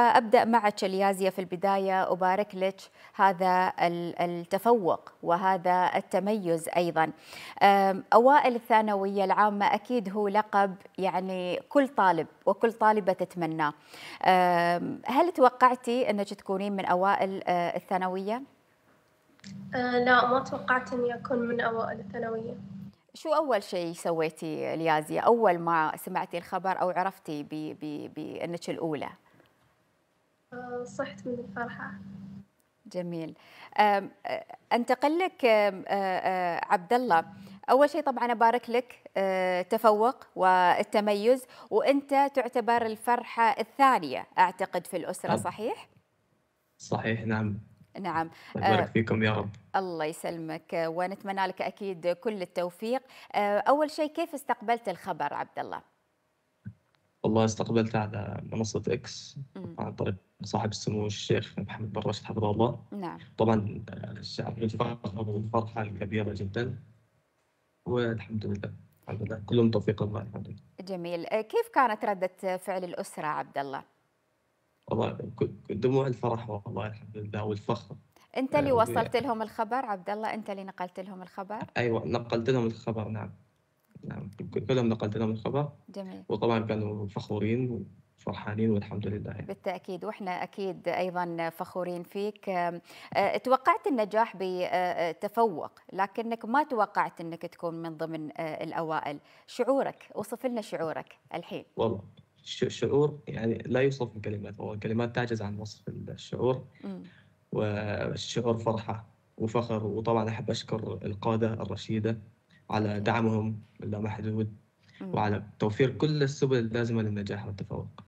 أبدأ معك تشليازيا في البداية أبارك لك هذا التفوق وهذا التميز أيضا أوائل الثانوية العامة أكيد هو لقب يعني كل طالب وكل طالبة تتمناه هل توقعتي أنك تكونين من أوائل أه، الثانوية؟ أه، لا ما توقعت أني أكون من أوائل الثانوية شو أول شيء سويتي ليازيا أول ما سمعتي الخبر أو عرفتي بأنك الأولى؟ صحت من الفرحة جميل انتقل لك عبد الله اول شيء طبعا ابارك لك تفوق والتميز وانت تعتبر الفرحه الثانيه اعتقد في الاسره نعم. صحيح صحيح نعم نعم بارك فيكم يا رب الله يسلمك ونتمنى لك اكيد كل التوفيق اول شيء كيف استقبلت الخبر عبد الله والله استقبلته على منصه اكس عن طريق صاحب السمو الشيخ محمد بن راشد حفظه الله نعم طبعا الشعب يتفرغ فرحة كبيرة جدا والحمد لله الحمد لله كلهم توفيق الله الحمد لله جميل كيف كانت ردة فعل الأسرة عبد الله؟ والله دموع الفرح والله الحمد لله والفخر انت آه، اللي وصلت لهم الخبر عبد الله انت اللي نقلت لهم الخبر ايوه نقلت لهم الخبر نعم نعم كلهم نقلت لهم الخبر جميل وطبعا كانوا فخورين فرحانين والحمد لله يعني. بالتاكيد واحنا اكيد ايضا فخورين فيك آه، آه، توقعت النجاح بتفوق آه، لكنك ما توقعت انك تكون من ضمن الاوائل شعورك وصف لنا شعورك الحين والله شعور يعني لا يوصف بكلمات هو كلمات تعجز عن وصف الشعور والشعور فرحه وفخر وطبعا احب اشكر القاده الرشيده على دعمهم اللامحدود وعلى توفير كل السبل اللازمه للنجاح والتفوق